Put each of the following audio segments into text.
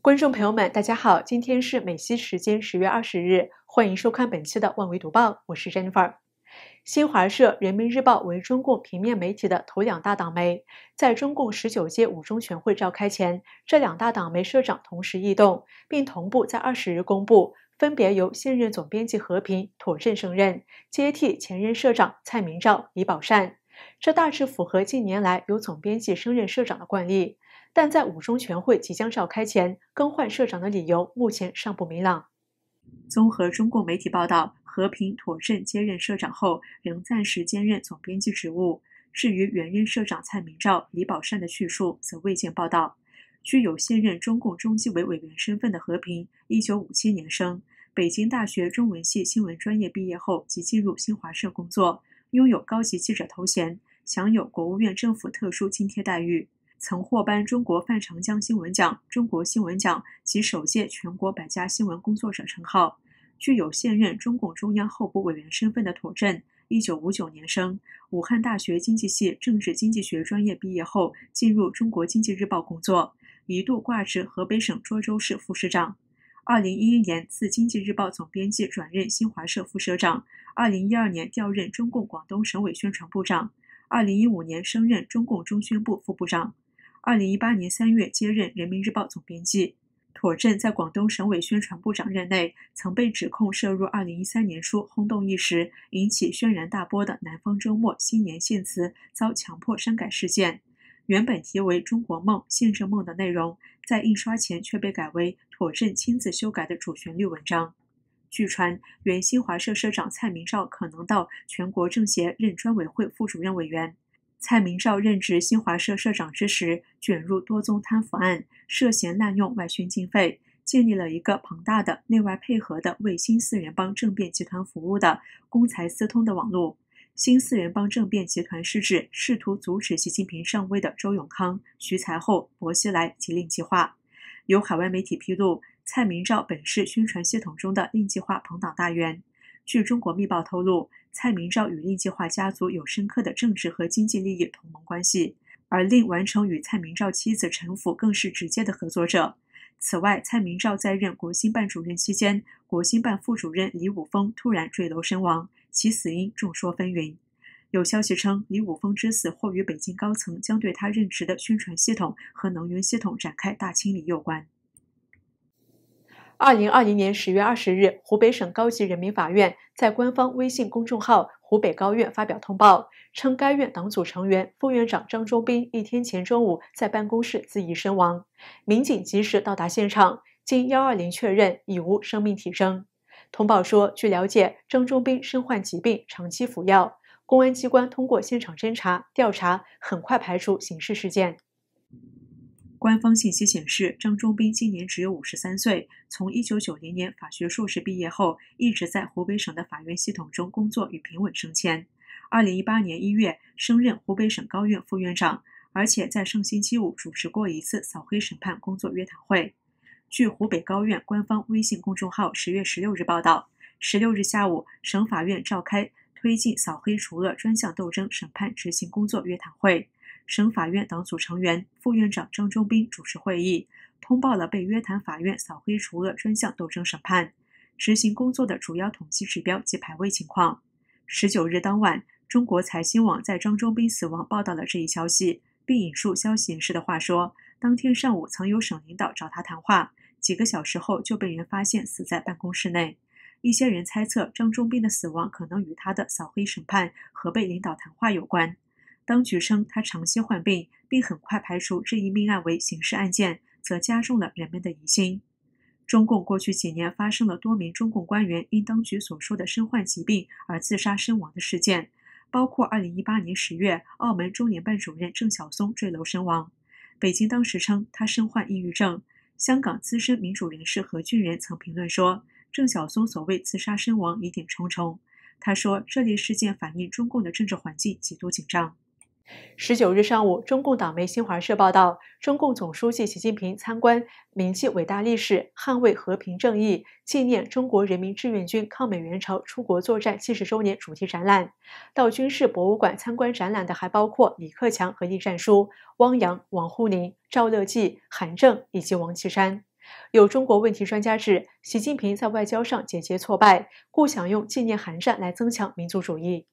观众朋友们，大家好！今天是美西时间十月二十日，欢迎收看本期的《万维读报》，我是 Jennifer。新华社、人民日报为中共平面媒体的头两大党媒，在中共十九届五中全会召开前，这两大党媒社长同时异动，并同步在二十日公布。分别由现任总编辑和平、妥善升任，接替前任社长蔡明照、李宝善。这大致符合近年来由总编辑升任社长的惯例。但在五中全会即将召开前更换社长的理由，目前尚不明朗。综合中共媒体报道，和平、妥善接任社长后，仍暂时兼任总编辑职务。至于原任社长蔡明照、李宝善的去处，则未见报道。具有现任中共中纪委委员身份的和平，1957年生。北京大学中文系新闻专业毕业后即进入新华社工作，拥有高级记者头衔，享有国务院政府特殊津贴待遇，曾获颁中国范长江新闻奖、中国新闻奖及首届全国百家新闻工作者称号。具有现任中共中央候补委员身份的妥震，1959年生，武汉大学经济系政治经济学专业毕业后进入中国经济日报工作，一度挂职河北省涿州市副市长。二零一一年，自经济日报总编辑转任新华社副社长；二零一二年调任中共广东省委宣传部长；二零一五年升任中共中宣部副部长；二零一八年三月接任人民日报总编辑。妥振在广东省委宣传部部长任内，曾被指控涉入二零一三年初轰动一时、引起轩然大波的《南方周末》新年献词遭强迫删改事件。原本题为“中国梦、宪政梦”的内容，在印刷前却被改为妥正亲自修改的主旋律文章。据传，原新华社社长蔡明照可能到全国政协任专委会副主任委员。蔡明照任职新华社社长之时，卷入多宗贪腐案，涉嫌滥用外宣经费，建立了一个庞大的内外配合的为新四人帮政变集团服务的公财私通的网络。新四人帮政变集团是指试图阻止习近平上位的周永康、徐才厚、薄熙来及令计划，有海外媒体披露，蔡明照本是宣传系统中的令计划朋党大员。据中国密报透露，蔡明照与令计划家族有深刻的政治和经济利益同盟关系，而令完成与蔡明照妻子陈腐更是直接的合作者。此外，蔡明照在任国新办主任期间，国新办副主任李武峰突然坠楼身亡。其死因众说纷纭，有消息称李武峰之死或与北京高层将对他任职的宣传系统和能源系统展开大清理有关。二零二零年十月二十日，湖北省高级人民法院在官方微信公众号“湖北高院”发表通报，称该院党组成员、副院长张忠斌一天前中午在办公室自缢身亡，民警及时到达现场，经幺二零确认已无生命体征。通报说，据了解，张忠斌身患疾病，长期服药。公安机关通过现场侦查调查，很快排除刑事事件。官方信息显示，张忠斌今年只有五十三岁。从一九九零年法学硕士毕业后，一直在湖北省的法院系统中工作，与平稳升迁。二零一八年一月，升任湖北省高院副院长，而且在上星期五主持过一次扫黑审判工作约谈会。据湖北高院官方微信公众号十月十六日报道，十六日下午，省法院召开推进扫黑除恶专项斗争审判执行工作约谈会，省法院党组成员、副院长张忠斌主持会议，通报了被约谈法院扫黑除恶专项斗争审判执行工作的主要统计指标及排位情况。十九日当晚，中国财新网在张忠斌死亡报道了这一消息，并引述消息人士的话说。当天上午，曾有省领导找他谈话。几个小时后，就被人发现死在办公室内。一些人猜测，张忠斌的死亡可能与他的扫黑审判和被领导谈话有关。当局称他长期患病，并很快排除这一命案为刑事案件，则加重了人们的疑心。中共过去几年发生了多名中共官员因当局所说的身患疾病而自杀身亡的事件，包括2018年10月澳门中联办主任郑晓松坠楼身亡。北京当时称他身患抑郁症。香港资深民主人士何俊仁曾评论说：“郑晓松所谓自杀身亡疑点重重。”他说，这类事件反映中共的政治环境极度紧张。十九日上午，中共党媒新华社报道，中共总书记习近平参观铭记伟大历史、捍卫和平正义、纪念中国人民志愿军抗美援朝出国作战七十周年主题展览。到军事博物馆参观展览的还包括李克强和栗战书、汪洋、王沪宁、赵乐际、韩正以及王岐山。有中国问题专家指，习近平在外交上简洁挫败，故想用纪念韩战来增强民族主义。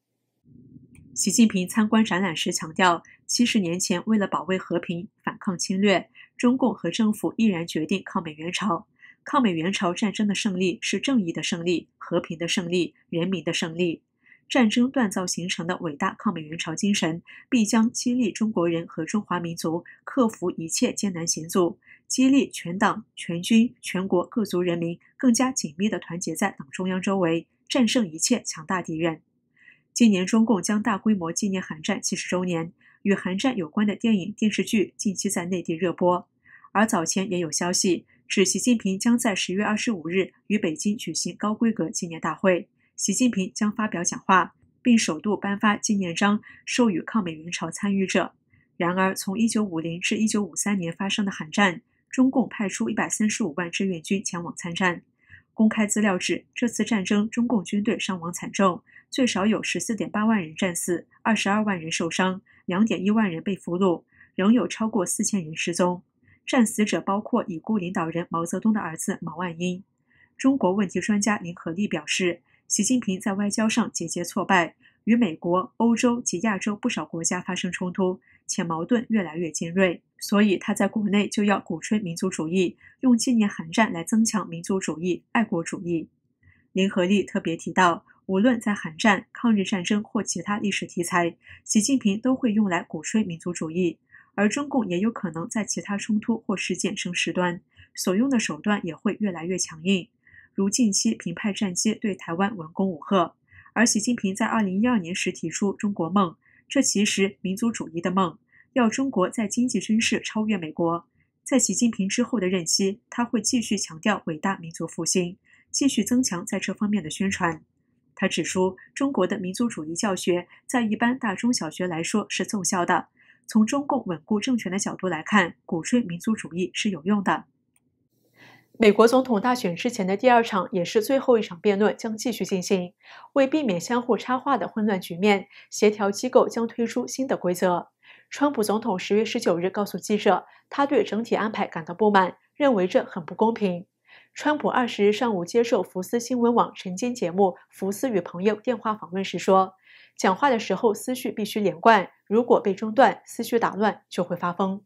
习近平参观展览时强调，七十年前，为了保卫和平、反抗侵略，中共和政府毅然决定抗美援朝。抗美援朝战争的胜利是正义的胜利、和平的胜利、人民的胜利。战争锻造形成的伟大抗美援朝精神，必将激励中国人和中华民族克服一切艰难险阻，激励全党全军全国各族人民更加紧密地团结在党中央周围，战胜一切强大敌人。今年中共将大规模纪念韩战七十周年，与韩战有关的电影、电视剧近期在内地热播。而早前也有消息指，习近平将在十月二十五日于北京举行高规格纪念大会，习近平将发表讲话，并首度颁发纪念章，授予抗美援朝参与者。然而，从一九五零至一九五三年发生的韩战，中共派出一百三十五万志愿军前往参战。公开资料指，这次战争中共军队伤亡惨重。最少有十四点八万人战死，二十二万人受伤，两点一万人被俘虏，仍有超过四千人失踪。战死者包括已故领导人毛泽东的儿子毛岸英。中国问题专家林和利表示，习近平在外交上节节挫败，与美国、欧洲及亚洲不少国家发生冲突，且矛盾越来越尖锐，所以他在国内就要鼓吹民族主义，用纪念寒战来增强民族主义、爱国主义。林和利特别提到。无论在韩战、抗日战争或其他历史题材，习近平都会用来鼓吹民族主义，而中共也有可能在其他冲突或事件生事端，所用的手段也会越来越强硬，如近期平派战机对台湾文攻武赫，而习近平在二零一二年时提出“中国梦”，这其实民族主义的梦，要中国在经济军事超越美国。在习近平之后的任期，他会继续强调伟大民族复兴，继续增强在这方面的宣传。他指出，中国的民族主义教学在一般大中小学来说是奏效的。从中共稳固政权的角度来看，鼓吹民族主义是有用的。美国总统大选之前的第二场，也是最后一场辩论将继续进行。为避免相互插话的混乱局面，协调机构将推出新的规则。川普总统十月十九日告诉记者，他对整体安排感到不满，认为这很不公平。川普二十日上午接受福斯新闻网晨间节目《福斯与朋友》电话访问时说：“讲话的时候思绪必须连贯，如果被中断，思绪打乱就会发疯。”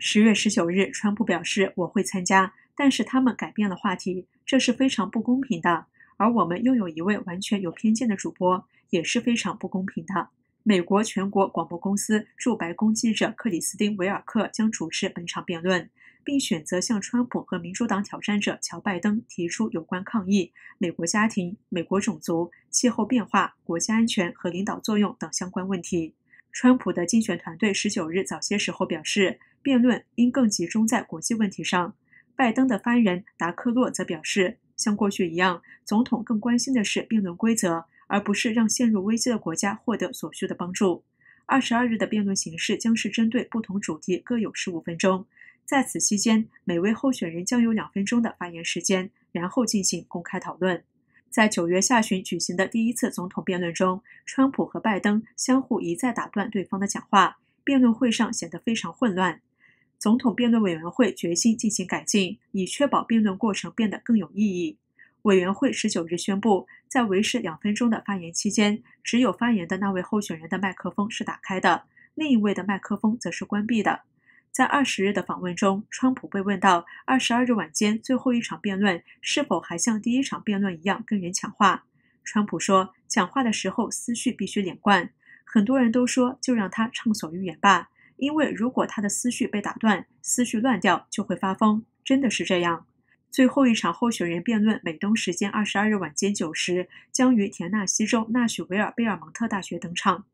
十月十九日，川普表示：“我会参加，但是他们改变了话题，这是非常不公平的。而我们又有一位完全有偏见的主播，也是非常不公平的。”美国全国广播公司驻白宫记者克里斯汀·维尔克将主持本场辩论。并选择向川普和民主党挑战者乔·拜登提出有关抗议、美国家庭、美国种族、气候变化、国家安全和领导作用等相关问题。川普的竞选团队十九日早些时候表示，辩论应更集中在国际问题上。拜登的发言人达克洛则表示，像过去一样，总统更关心的是辩论规则，而不是让陷入危机的国家获得所需的帮助。二十二日的辩论形式将是针对不同主题各有十五分钟。在此期间，每位候选人将有两分钟的发言时间，然后进行公开讨论。在九月下旬举行的第一次总统辩论中，川普和拜登相互一再打断对方的讲话，辩论会上显得非常混乱。总统辩论委员会决心进行改进，以确保辩论过程变得更有意义。委员会十九日宣布，在维持两分钟的发言期间，只有发言的那位候选人的麦克风是打开的，另一位的麦克风则是关闭的。在二十日的访问中，川普被问到二十二日晚间最后一场辩论是否还像第一场辩论一样跟人抢话。川普说：“讲话的时候思绪必须连贯。很多人都说就让他畅所欲言吧，因为如果他的思绪被打断，思绪乱掉就会发疯。真的是这样。”最后一场候选人辩论，美东时间二十二日晚间九时，将于田纳西州纳许维尔贝尔蒙特大学登场。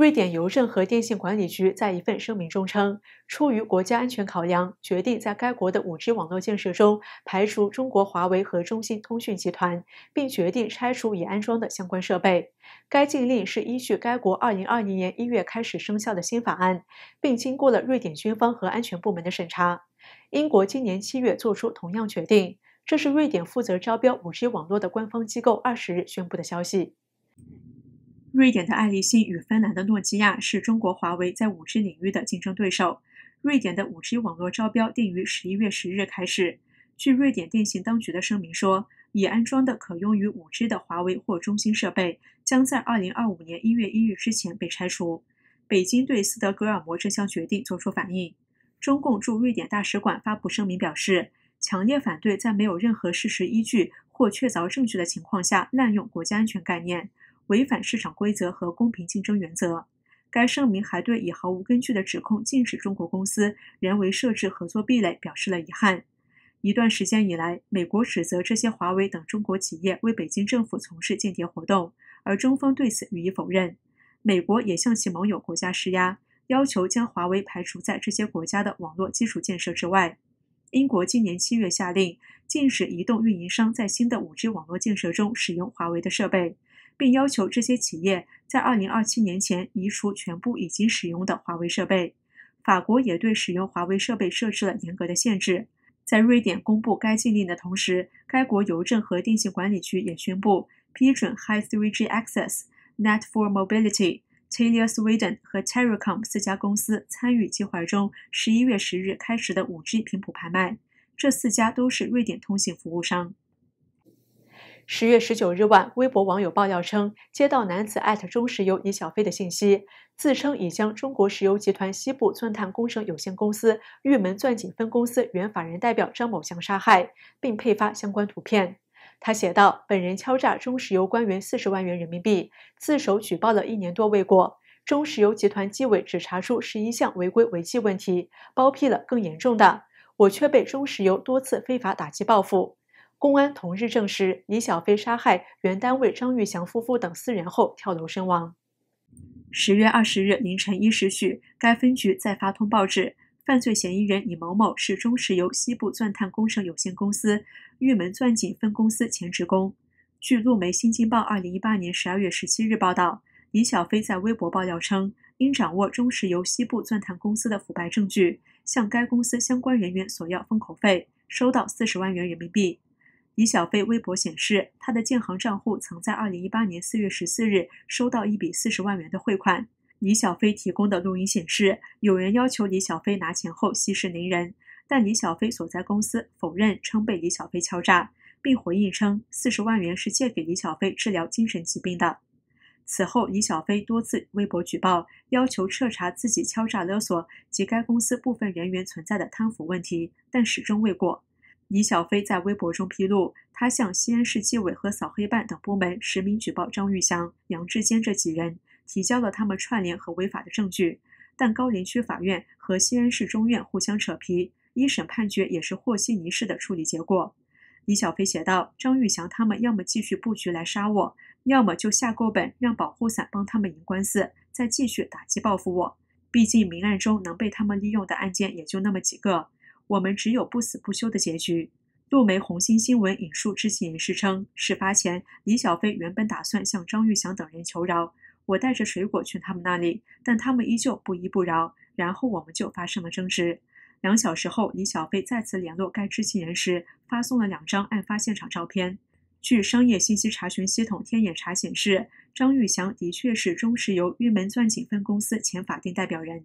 瑞典邮政和电信管理局在一份声明中称，出于国家安全考量，决定在该国的 5G 网络建设中排除中国华为和中兴通讯集团，并决定拆除已安装的相关设备。该禁令是依据该国2020年1月开始生效的新法案，并经过了瑞典军方和安全部门的审查。英国今年七月做出同样决定，这是瑞典负责招标 5G 网络的官方机构20日宣布的消息。瑞典的爱立信与芬兰的诺基亚是中国华为在五 G 领域的竞争对手。瑞典的五 G 网络招标定于十一月十日开始。据瑞典电信当局的声明说，已安装的可用于五 G 的华为或中兴设备将在二零二五年一月一日之前被拆除。北京对斯德哥尔摩这项决定作出反应。中共驻瑞典大使馆发布声明表示，强烈反对在没有任何事实依据或确凿证据的情况下滥用国家安全概念。违反市场规则和公平竞争原则。该声明还对以毫无根据的指控禁止中国公司人为设置合作壁垒表示了遗憾。一段时间以来，美国指责这些华为等中国企业为北京政府从事间谍活动，而中方对此予以否认。美国也向其盟友国家施压，要求将华为排除在这些国家的网络基础建设之外。英国今年七月下令禁止移动运营商在新的五 G 网络建设中使用华为的设备。并要求这些企业在二零二七年前移除全部已经使用的华为设备。法国也对使用华为设备设置了严格的限制。在瑞典公布该禁令的同时，该国邮政和电信管理局也宣布批准 High 3G Access、n e t for m o b i l i t y TeleSweden 和 t e r r a c o m 四家公司参与计划中十一月十日开始的 5G 频谱拍卖。这四家都是瑞典通信服务商。十月十九日晚，微博网友爆料称，接到男子艾特中石油李小飞的信息，自称已将中国石油集团西部钻探工程有限公司玉门钻井分公司原法人代表张某祥杀害，并配发相关图片。他写道：“本人敲诈中石油官员四十万元人民币，自首举报了一年多未果，中石油集团纪委只查出十一项违规违纪问题，包庇了更严重的，我却被中石油多次非法打击报复。”公安同日证实，李小飞杀害原单位张玉祥夫妇等四人后跳楼身亡。十月二十日凌晨一时许，该分局再发通报，指犯罪嫌疑人李某某是中石油西部钻探工程有限公司玉门钻井分公司前职工。据路媒《新京报》二零一八年十二月十七日报道，李小飞在微博爆料称，因掌握中石油西部钻探公司的腐败证据，向该公司相关人员索要封口费，收到四十万元人民币。李小飞微博显示，他的建行账户曾在2018年4月14日收到一笔40万元的汇款。李小飞提供的录音显示，有人要求李小飞拿钱后息事宁人，但李小飞所在公司否认称被李小飞敲诈，并回应称40万元是借给李小飞治疗精神疾病的。此后，李小飞多次微博举报，要求彻查自己敲诈勒索及该公司部分人员存在的贪腐问题，但始终未果。李小飞在微博中披露，他向西安市纪委和扫黑办等部门实名举报张玉祥、杨志坚这几人，提交了他们串联和违法的证据。但高陵区法院和西安市中院互相扯皮，一审判决也是和稀泥式的处理结果。李小飞写道：“张玉祥他们要么继续布局来杀我，要么就下够本让保护伞帮他们赢官司，再继续打击报复我。毕竟明暗中能被他们利用的案件也就那么几个。”我们只有不死不休的结局。路媒红星新闻引述知情人士称，事发前，李小飞原本打算向张玉祥等人求饶，我带着水果去他们那里，但他们依旧不依不饶，然后我们就发生了争执。两小时后，李小飞再次联络该知情人时，发送了两张案发现场照片。据商业信息查询系统天眼查显示，张玉祥的确是中石油玉门钻井分公司前法定代表人。